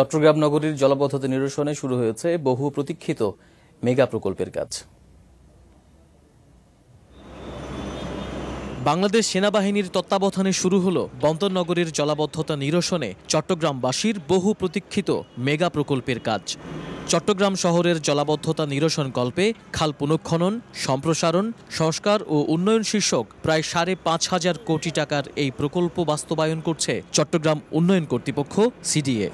চট্টগ্রাম নগরীর জলাবদ্ধতা নিরসনে শুরু হয়েছে বহু প্রতীক্ষিত মেগা প্রকল্পের কাজ বাংলাদেশ সেনাবাহিনীর তত্ত্বাবধানে শুরু হলো বন্দরনগরীর জলাবদ্ধতা নিরসনে চট্টগ্রামবাসীর বহু প্রতীক্ষিত মেগা প্রকল্পের কাজ চট্টগ্রাম শহরের জলাবদ্ধতা নিরসন কল্পে খাল পুনঃখনন সম্প্রসারণ সংস্কার ও উন্নয়ন শীর্ষক প্রায় সাড়ে পাঁচ হাজার কোটি টাকার এই প্রকল্প বাস্তবায়ন করছে চট্টগ্রাম উন্নয়ন কর্তৃপক্ষ সিডিএ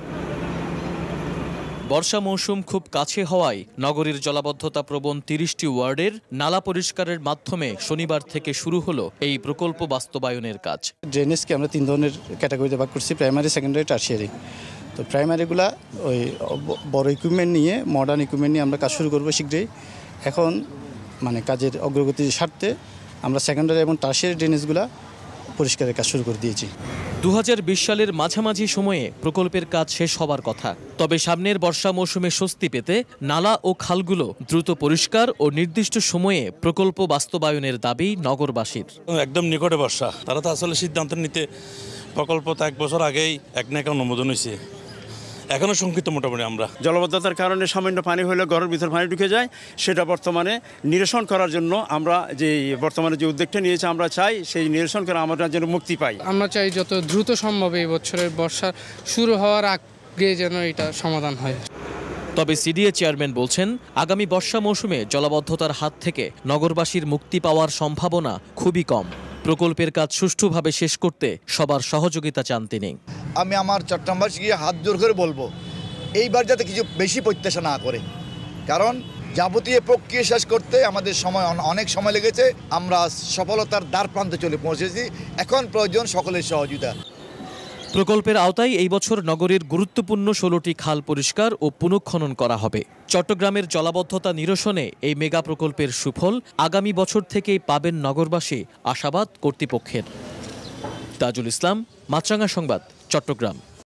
বর্ষা মৌসুম খুব কাছে হওয়ায় নগরীর জলাবদ্ধতা প্রবণ তিরিশটি ওয়ার্ডের নালা পরিষ্কারের মাধ্যমে শনিবার থেকে শুরু হলো এই প্রকল্প বাস্তবায়নের কাজ ড্রেনেজকে আমরা তিন ধরনের ক্যাটাগরিতে ভাগ করছি প্রাইমারি সেকেন্ডারি টার্সিয়ারি তো প্রাইমারিগুলা ওই বড় ইকুইপমেন্ট নিয়ে মডার্ন ইকুইপমেন্ট নিয়ে আমরা কাজ শুরু করবো শীঘ্রই এখন মানে কাজের অগ্রগতির স্বার্থে আমরা সেকেন্ডারি এবং টার্সিয়ারি ড্রেনেজগুলা পরিষ্কারের কাজ শুরু করে দিয়েছি দু সালের মাঝামাঝি সময়ে প্রকল্পের কাজ শেষ হবার কথা তবে সামনের বর্ষা মৌসুমে স্বস্তি পেতে নালা ও খালগুলো দ্রুত পরিষ্কার ও নির্দিষ্ট সময়ে প্রকল্প বাস্তবায়নের দাবি নগরবাসীর একদম নিকটে বর্ষা তারা তো আসলে সিদ্ধান্ত নিতে প্রকল্প তো এক বছর আগেই এক নাকা অনুমোদন হয়েছে এখনও সংক্ষিপ্ত মোটামুটি আমরা জলবদ্ধতার কারণে সামান্য পানি হলে ঘরের ভিতর পানি ঢুকে যায় সেটা বর্তমানে নিরসন করার জন্য আমরা যে বর্তমানে যে উদ্যোগটা নিয়েছি আমরা চাই সেই নিরসন করে আমরা যেন মুক্তি পাই আমরা চাই যত দ্রুত সম্ভব এই বছরের বর্ষা শুরু হওয়ার আগে যেন এটা সমাধান হয় তবে সিডিএ চেয়ারম্যান বলছেন আগামী বর্ষা মৌসুমে জলাবদ্ধতার হাত থেকে নগরবাসীর মুক্তি পাওয়ার সম্ভাবনা খুবই কম প্রকল্পের কাজ সুষ্ঠুভাবে শেষ করতে সবার সহযোগিতা চান তিনি আমি আমার চট্টগ্রামবাসী গিয়ে হাত জোর করে বলবো এইবার যাতে কিছু বেশি প্রত্যাশা না করে কারণ যাবতীয় প্রক্রিয়া শেষ করতে আমাদের সময় অনেক সময় লেগেছে আমরা সফলতার দ্বার প্রান্তে চলে পৌঁছেছি এখন প্রয়োজন সকলের সহযোগিতা প্রকল্পের আওতায় এই বছর নগরের গুরুত্বপূর্ণ ষোলোটি খাল পরিষ্কার ও পুনঃখনন করা হবে চট্টগ্রামের জলাবদ্ধতা নিরসনে এই মেগা প্রকল্পের সুফল আগামী বছর থেকেই পাবেন নগরবাসী আশাবাদ কর্তৃপক্ষের তাজুল ইসলাম মাছরাঙ্গা সংবাদ চট্টগ্রাম